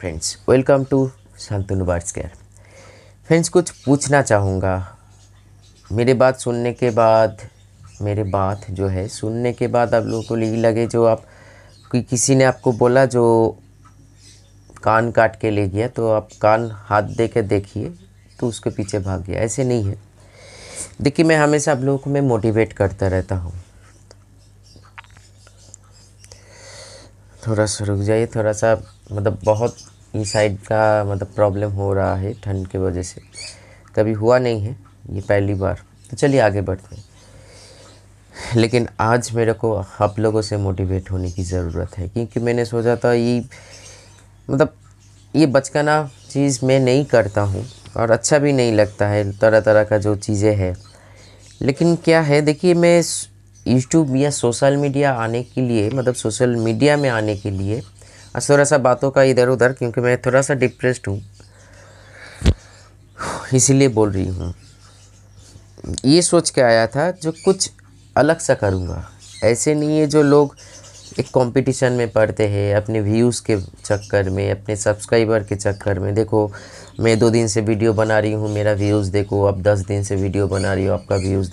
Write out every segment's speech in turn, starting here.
friends welcome to Shantanu care friends कुछ पूछना चाहूँगा मेरे बात सुनने के बाद मेरे बात जो है सुनने के बाद आप लोगों को यही लगे जो आप कि किसी ने आपको बोला जो कान काट के ले गया तो आप कान हाथ दे के देखिए तो उसके पीछे भाग गया ऐसे नहीं है देखिए मैं हमेशा आप लोगों को मैं मोटिवेट करता रहता हूँ थोड़ा सा रुक जाइए थोड़ा सा मतलब बहुत इन साइड का मतलब प्रॉब्लम हो रहा है ठंड की वजह से कभी हुआ नहीं है ये पहली बार तो चलिए आगे बढ़ते हैं लेकिन आज मेरे को आप लोगों से मोटिवेट होने की ज़रूरत है क्योंकि मैंने सोचा था ये मतलब ये बचकाना चीज़ मैं नहीं करता हूँ और अच्छा भी नहीं लगता है तरह तरह का जो चीज़ें हैं लेकिन क्या है देखिए मैं यूट्यूब या सोशल मीडिया आने के लिए मतलब सोशल मीडिया में आने के लिए और थोड़ा सा बातों का इधर उधर क्योंकि मैं थोड़ा सा डिप्रेस्ड हूँ इसीलिए बोल रही हूँ ये सोच के आया था जो कुछ अलग सा करूँगा ऐसे नहीं है जो लोग एक कंपटीशन में पढ़ते हैं अपने व्यूज़ के चक्कर में अपने सब्सक्राइबर के चक्कर में देखो मैं दो दिन से वीडियो बना रही हूँ मेरा व्यूज़ देखो अब दस दिन से वीडियो बना रही हो आपका व्यूज़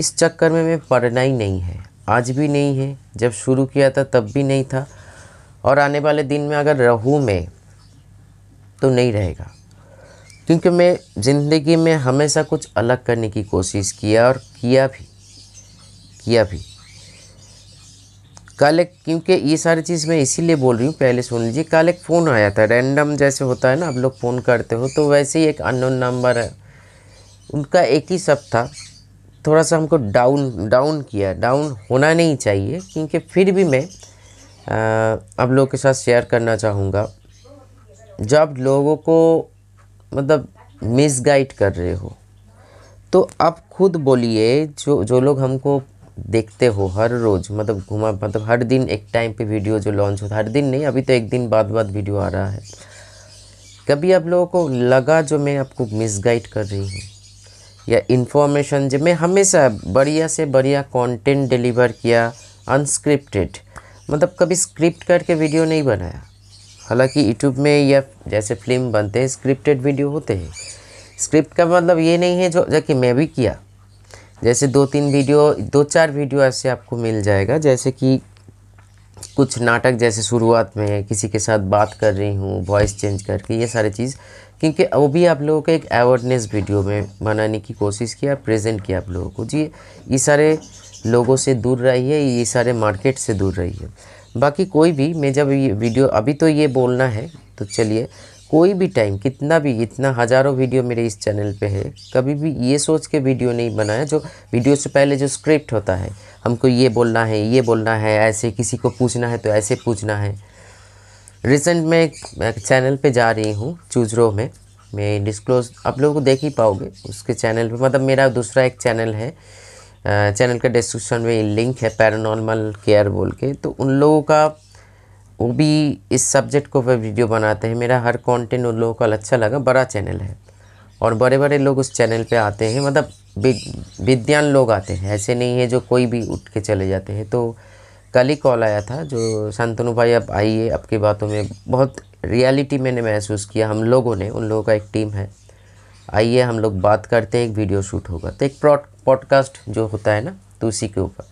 इस चक्कर में मैं पढ़ना ही नहीं है आज भी नहीं है जब शुरू किया था तब भी नहीं था और आने वाले दिन में अगर रहूँ मैं तो नहीं रहेगा क्योंकि मैं ज़िंदगी में हमेशा कुछ अलग करने की कोशिश किया और किया भी किया भी कल एक क्योंकि ये सारी चीज़ मैं इसीलिए बोल रही हूँ पहले सुन लीजिए कल एक फ़ोन आया था रैंडम जैसे होता है ना आप लोग फ़ोन करते हो तो वैसे ही एक अननोन नंबर है उनका एक ही सब था थोड़ा सा हमको डाउन डाउन किया डाउन होना नहीं चाहिए क्योंकि फिर भी मैं आप लोगों के साथ शेयर करना चाहूँगा जब लोगों को मतलब मिसगाइड कर रहे हो तो आप खुद बोलिए जो जो लोग हमको देखते हो हर रोज़ मतलब घुमा मतलब हर दिन एक टाइम पे वीडियो जो लॉन्च होता हर दिन नहीं अभी तो एक दिन बाद बाद वीडियो आ रहा है कभी आप लोगों को लगा जो मैं आपको मिसगाइड कर रही हूँ या इन्फॉर्मेशन जो मैं हमेशा बढ़िया से बढ़िया कंटेंट डिलीवर किया अनस्क्रिप्टेड मतलब कभी स्क्रिप्ट करके वीडियो नहीं बनाया हालांकि यूट्यूब में या जैसे फिल्म बनते हैं स्क्रिप्टेड वीडियो होते हैं स्क्रिप्ट का मतलब ये नहीं है जो जबकि मैं भी किया जैसे दो तीन वीडियो दो चार वीडियो ऐसे आपको मिल जाएगा जैसे कि कुछ नाटक जैसे शुरुआत में किसी के साथ बात कर रही हूँ वॉइस चेंज करके ये सारी चीज़ क्योंकि वो भी आप लोगों का एक अवेयरनेस वीडियो में बनाने की कोशिश किया प्रेजेंट किया आप लोगों को जी ये सारे लोगों से दूर रहिए ये सारे मार्केट से दूर रहिए बाकी कोई भी मैं जब ये वीडियो अभी तो ये बोलना है तो चलिए कोई भी टाइम कितना भी इतना हज़ारों वीडियो मेरे इस चैनल पे है कभी भी ये सोच के वीडियो नहीं बनाया जो वीडियो से पहले जो स्क्रिप्ट होता है हमको ये बोलना है ये बोलना है ऐसे किसी को पूछना है तो ऐसे पूछना है रिसेंट मैं एक चैनल पे जा रही हूँ चूजरो में मैं डिस्क्लोज आप लोगों को देख ही पाओगे उसके चैनल पर मतलब मेरा दूसरा एक चैनल है चैनल का डिस्क्रिप्शन में लिंक है पैरानॉर्मल केयर बोल के तो उन लोगों का वो भी इस सब्जेक्ट को ऊपर वीडियो बनाते हैं मेरा हर कंटेंट उन लोगों का अच्छा लगा बड़ा चैनल है और बड़े बड़े लोग उस चैनल पे आते हैं मतलब विद्यान लोग आते हैं ऐसे नहीं है जो कोई भी उठ के चले जाते हैं तो कल ही कॉल आया था जो शांतनु भाई अब आइए आपकी बातों में बहुत रियलिटी मैंने महसूस किया हम लोगों ने उन लोगों का एक टीम है आइए हम लोग बात करते हैं एक वीडियो शूट होगा तो एक प्रॉड पॉडकास्ट जो होता है ना तो उसी के ऊपर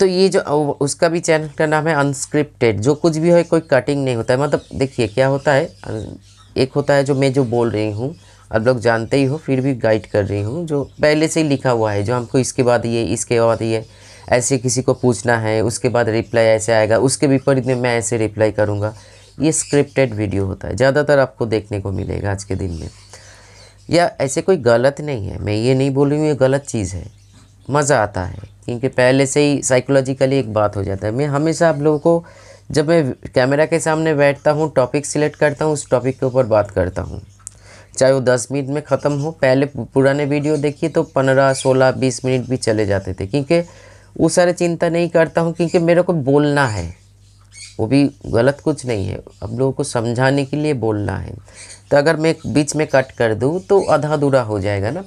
तो ये जो उसका भी चैनल का नाम है अनस्क्रिप्टेड जो कुछ भी है कोई कटिंग नहीं होता है मतलब देखिए क्या होता है एक होता है जो मैं जो बोल रही हूँ आप लोग जानते ही हो फिर भी गाइड कर रही हूँ जो पहले से ही लिखा हुआ है जो हमको इसके बाद ये इसके बाद ये ऐसे किसी को पूछना है उसके बाद रिप्लाई ऐसे आएगा उसके विपरीत में मैं ऐसे रिप्लाई करूँगा ये स्क्रिप्टेड वीडियो होता है ज़्यादातर आपको देखने को मिलेगा आज के दिन में या ऐसे कोई गलत नहीं है मैं ये नहीं बोल रही हूँ ये गलत चीज़ है मज़ा आता है क्योंकि पहले से ही साइकोलॉजिकली एक बात हो जाता है मैं हमेशा आप लोगों को जब मैं कैमरा के सामने बैठता हूँ टॉपिक सिलेक्ट करता हूँ उस टॉपिक के ऊपर बात करता हूँ चाहे वो दस मिनट में ख़त्म हो पहले पुराने वीडियो देखिए तो पंद्रह सोलह बीस मिनट भी चले जाते थे क्योंकि वो सारे चिंता नहीं करता हूँ क्योंकि मेरे को बोलना है वो भी गलत कुछ नहीं है अब लोगों को समझाने के लिए बोलना है तो अगर मैं बीच में कट कर दूँ तो आधा अधूरा हो जाएगा ना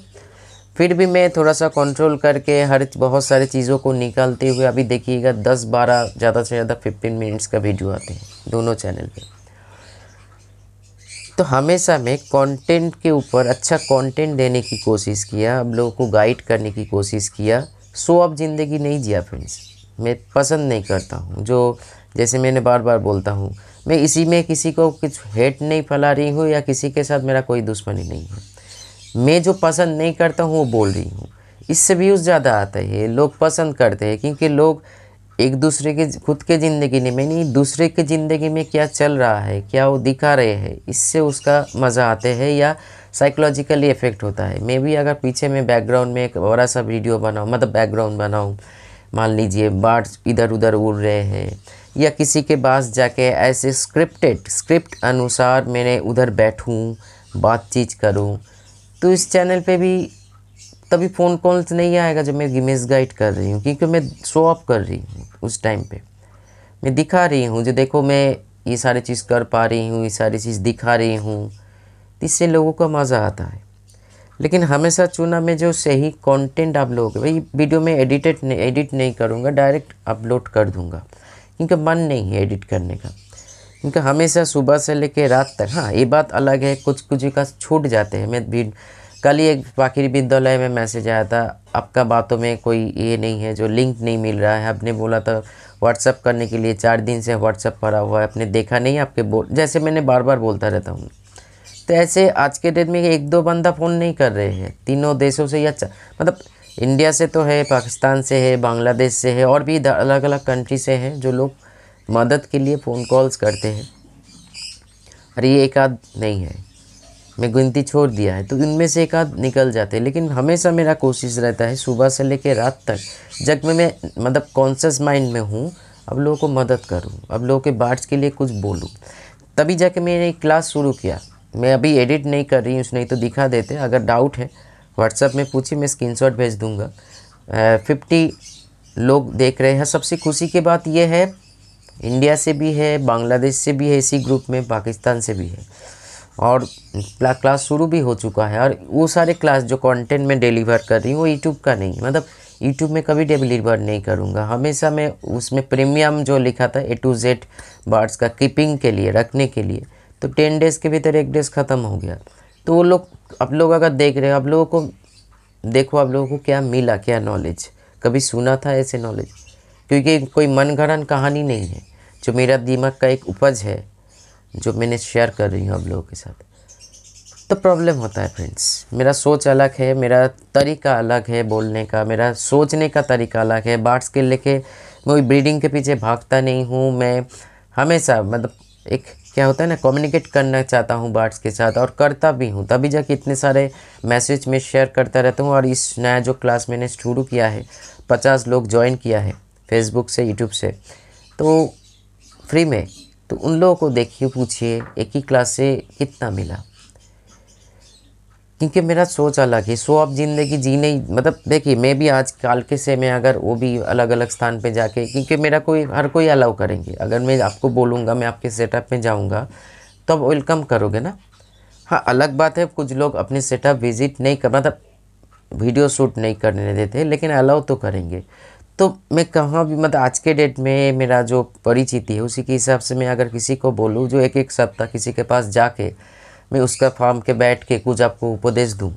फिर भी मैं थोड़ा सा कंट्रोल करके हर बहुत सारी चीज़ों को निकालते हुए अभी देखिएगा दस बारह ज़्यादा से ज़्यादा फिफ्टीन मिनट्स का वीडियो आते हैं दोनों चैनल पे तो हमेशा मैं कंटेंट के ऊपर अच्छा कंटेंट देने की कोशिश किया अब लोगों को गाइड करने की कोशिश किया सो अब ज़िंदगी नहीं जिया फ्रेंड्स मैं पसंद नहीं करता हूँ जो जैसे मैंने बार बार बोलता हूँ मैं इसी में किसी को कुछ हेट नहीं फैला रही हूँ या किसी के साथ मेरा कोई दुश्मनी नहीं है मैं जो पसंद नहीं करता हूँ वो बोल रही हूँ इससे व्यूज़ ज़्यादा आता है लोग पसंद करते हैं क्योंकि लोग एक दूसरे के खुद के ज़िंदगी में नहीं दूसरे के ज़िंदगी में क्या चल रहा है क्या वो दिखा रहे हैं इससे उसका मज़ा आते हैं या साइकोलॉजिकली इफ़ेक्ट होता है मैं भी अगर पीछे में बैकग्राउंड में एक बड़ा सा वीडियो बनाऊँ मतलब बैकग्राउंड बनाऊँ मान लीजिए बाढ़ इधर उधर उड़ रहे हैं या किसी के पास जाके ऐसे स्क्रिप्टेड स्क्रिप्ट अनुसार मैंने उधर बैठूँ बातचीत करूँ तो इस चैनल पे भी तभी फ़ोन कॉल्स नहीं आएगा जब मैं गिमेज गाइड कर रही हूँ क्योंकि मैं शो ऑफ कर रही हूँ उस टाइम पे मैं दिखा रही हूँ जो देखो मैं ये सारी चीज़ कर पा रही हूँ ये सारी चीज़ दिखा रही हूँ इससे लोगों का मज़ा आता है लेकिन हमेशा चुना मैं जो सही कंटेंट आप लोगों के भाई वीडियो में एडिटेड नहीं एडिट नहीं करूँगा डायरेक्ट अपलोड कर दूँगा इनका मन नहीं है एडिट करने का इनका हमेशा सुबह से लेके रात तक हाँ ये बात अलग है कुछ कुछ का छूट जाते हैं मैं भी कल ही एक बाकी विद्यालय में मैसेज आया था आपका बातों में कोई ये नहीं है जो लिंक नहीं मिल रहा है आपने बोला था व्हाट्सअप करने के लिए चार दिन से व्हाट्सअप पड़ा हुआ है आपने देखा नहीं आपके बोल जैसे मैंने बार बार बोलता रहता हूँ तो ऐसे आज के डेट में एक दो बंदा फ़ोन नहीं कर रहे हैं तीनों देशों से या मतलब इंडिया से तो है पाकिस्तान से है बांग्लादेश से है और भी अलग अलग कंट्री से हैं जो लोग मदद के लिए फ़ोन कॉल्स करते हैं और ये एक आध नहीं है मैं गिनती छोड़ दिया है तो इनमें से एक आध निकल जाते हैं लेकिन हमेशा मेरा कोशिश रहता है सुबह से लेकर रात तक जब मैं मैं मतलब कॉन्शस माइंड में हूँ अब लोगों को मदद करूँ अब लोगों के बाट्स के लिए कुछ बोलूँ तभी जाके मैंने क्लास शुरू किया मैं अभी एडिट नहीं कर रही हूँ उस नहीं तो दिखा देते अगर डाउट है व्हाट्सएप में पूछिए मैं स्क्रीनशॉट भेज दूँगा फिफ्टी लोग देख रहे हैं सबसे खुशी की बात यह है इंडिया से भी है बांग्लादेश से भी है इसी ग्रुप में पाकिस्तान से भी है और क्लास शुरू भी हो चुका है और वो सारे क्लास जो कंटेंट मैं डिलीवर कर रही हूँ वो यूट्यूब का नहीं मतलब यूट्यूब में कभी डिलीवर नहीं करूँगा हमेशा मैं उसमें प्रीमियम जो लिखा था ए टू जेड बार्ड्स का कीपिंग के लिए रखने के लिए तो टेन डेज़ के भीतर एक डेज ख़त्म हो गया तो वो लोग आप लोग अगर देख रहे हो आप लोगों को देखो आप लोगों को क्या मिला क्या नॉलेज कभी सुना था ऐसे नॉलेज क्योंकि कोई मन कहानी नहीं है जो मेरा दिमाग का एक उपज है जो मैंने शेयर कर रही हूँ आप लोगों के साथ तो प्रॉब्लम होता है फ्रेंड्स मेरा सोच अलग है मेरा तरीका अलग है बोलने का मेरा सोचने का तरीका अलग है बार्ड्स के लेके मैं ब्रीडिंग के पीछे भागता नहीं हूँ मैं हमेशा मतलब एक क्या होता है ना कम्युनिकेट करना चाहता हूँ बर्ड्स के साथ और करता भी हूँ तभी जाके इतने सारे मैसेज में शेयर करता रहता हूँ और इस नया जो क्लास मैंने शुरू किया है पचास लोग ज्वाइन किया है फेसबुक से यूट्यूब से तो फ्री में तो उन लोगों को देखिए पूछिए एक ही क्लास से कितना मिला क्योंकि मेरा सोच अलग है सो आप ज़िंदगी जीने मतलब देखिए मैं भी आज काल के से मैं अगर वो भी अलग अलग स्थान पे जाके क्योंकि मेरा कोई हर कोई अलाउ करेंगे अगर मैं आपको बोलूँगा मैं आपके सेटअप में जाऊँगा तो आप वेलकम करोगे ना हाँ अलग बात है कुछ लोग अपने सेटअप विज़िट नहीं कर मतलब वीडियो शूट नहीं करने देते लेकिन अलाउ तो करेंगे तो मैं कहाँ भी मतलब आज के डेट में मेरा जो परिचिति है उसी के हिसाब से मैं अगर किसी को बोलूँ जो एक एक सप्ताह किसी के पास जाके मैं उसका फार्म के बैठ के कुछ आपको उपदेश दूँ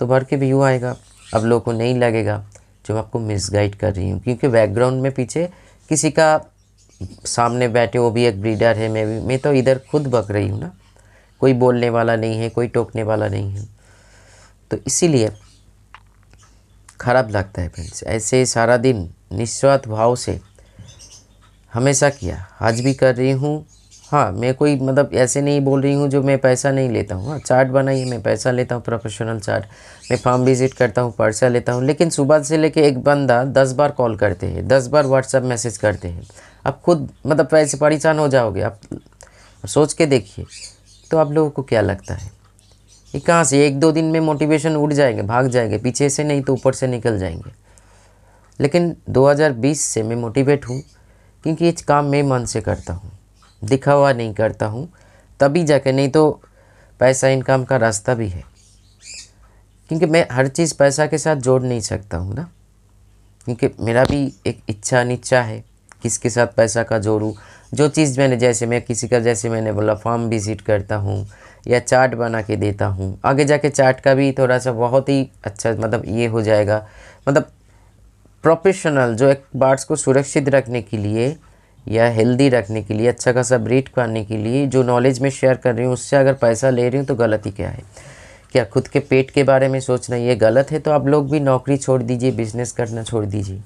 तो भर के व्यू आएगा अब लोगों को नहीं लगेगा जो मैं आपको मिसगाइड कर रही हूँ क्योंकि बैकग्राउंड में पीछे किसी का सामने बैठे वो भी एक ब्रीडर है मैं भी मैं तो इधर खुद बक रही हूँ ना कोई बोलने वाला नहीं है कोई टोकने वाला नहीं है तो इसीलिए खराब लगता है फ्रेंड्स ऐसे सारा दिन निस्वार्थ भाव से हमेशा किया आज भी कर रही हूँ हाँ मैं कोई मतलब ऐसे नहीं बोल रही हूँ जो मैं पैसा नहीं लेता हूँ हाँ चार्ट बनाइए मैं पैसा लेता हूँ प्रोफेशनल चार्ट मैं फार्म विजिट करता हूँ पर्चा लेता हूँ लेकिन सुबह से लेके एक बंदा दस बार कॉल करते हैं दस बार व्हाट्सअप मैसेज करते हैं आप खुद मतलब पैसे परेशान हो जाओगे आप सोच के देखिए तो आप लोगों को क्या लगता है ये कहाँ से एक दो दिन में मोटिवेशन उड़ जाएंगे भाग जाएंगे पीछे से नहीं तो ऊपर से निकल जाएंगे लेकिन 2020 से मैं मोटिवेट हूँ क्योंकि ये काम मैं मन से करता हूँ दिखावा नहीं करता हूँ तभी जाके नहीं तो पैसा इनकम का रास्ता भी है क्योंकि मैं हर चीज़ पैसा के साथ जोड़ नहीं सकता हूँ ना क्योंकि मेरा भी एक इच्छा निच्छा है किसके साथ पैसा का जोड़ूँ जो चीज़ मैंने जैसे मैं किसी का जैसे मैंने बोला फॉर्म विजिट करता हूँ या चार्ट बना के देता हूँ आगे जाके चार्ट का भी थोड़ा सा बहुत ही अच्छा मतलब ये हो जाएगा मतलब प्रोफेशनल जो एक बार्ड्स को सुरक्षित रखने के लिए या हेल्दी रखने के लिए अच्छा खासा ब्रीड करने के लिए जो नॉलेज मैं शेयर कर रही हूँ उससे अगर पैसा ले रही हूँ तो गलती क्या है क्या खुद के पेट के बारे में सोचना ये गलत है तो आप लोग भी नौकरी छोड़ दीजिए बिजनेस करना छोड़ दीजिए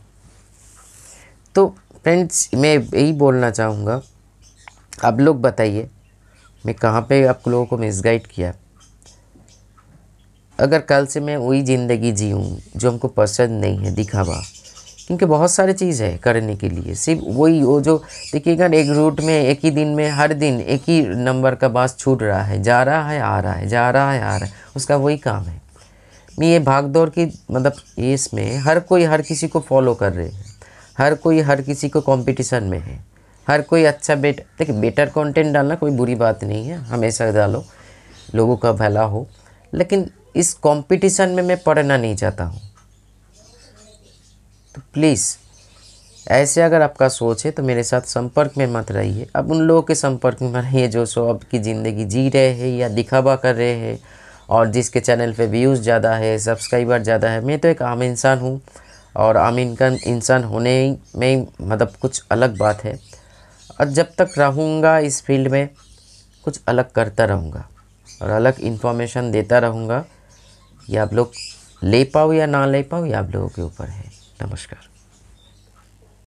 तो फ्रेंड्स मैं यही बोलना चाहूँगा आप लोग बताइए मैं कहाँ पे आप लोगों को मिसगाइड किया अगर कल से मैं वही ज़िंदगी जीऊँ जो हमको पसंद नहीं है दिखावा क्योंकि बहुत सारे चीज़ है करने के लिए सिर्फ वही वो जो देखिएगा एक रूट में एक ही दिन में हर दिन एक ही नंबर का बास छूट रहा है जा रहा है आ रहा है जा रहा है आ रहा है उसका वही काम है ये भाग दौड़ की मतलब इसमें हर कोई हर किसी को फॉलो कर रहे हैं हर कोई हर किसी को कंपटीशन में है हर कोई अच्छा बेट देखिए बेटर कंटेंट डालना कोई बुरी बात नहीं है हमेशा डालो लोगों का भला हो लेकिन इस कंपटीशन में मैं पढ़ना नहीं चाहता हूँ तो प्लीज़ ऐसे अगर आपका सोच है तो मेरे साथ संपर्क में मत रहिए अब उन लोगों के संपर्क में रहिए जो सो अब की ज़िंदगी जी रहे हैं या दिखावा कर रहे हैं और जिसके चैनल पे व्यूज़ ज़्यादा है सब्सक्राइबर ज़्यादा है मैं तो एक आम इंसान हूँ और आम इनकम इंसान होने में मतलब कुछ अलग बात है और जब तक रहूँगा इस फील्ड में कुछ अलग करता रहूँगा और अलग इन्फॉर्मेशन देता रहूँगा या आप लोग ले पाओ या ना ले पाओ या आप लोगों के ऊपर है नमस्कार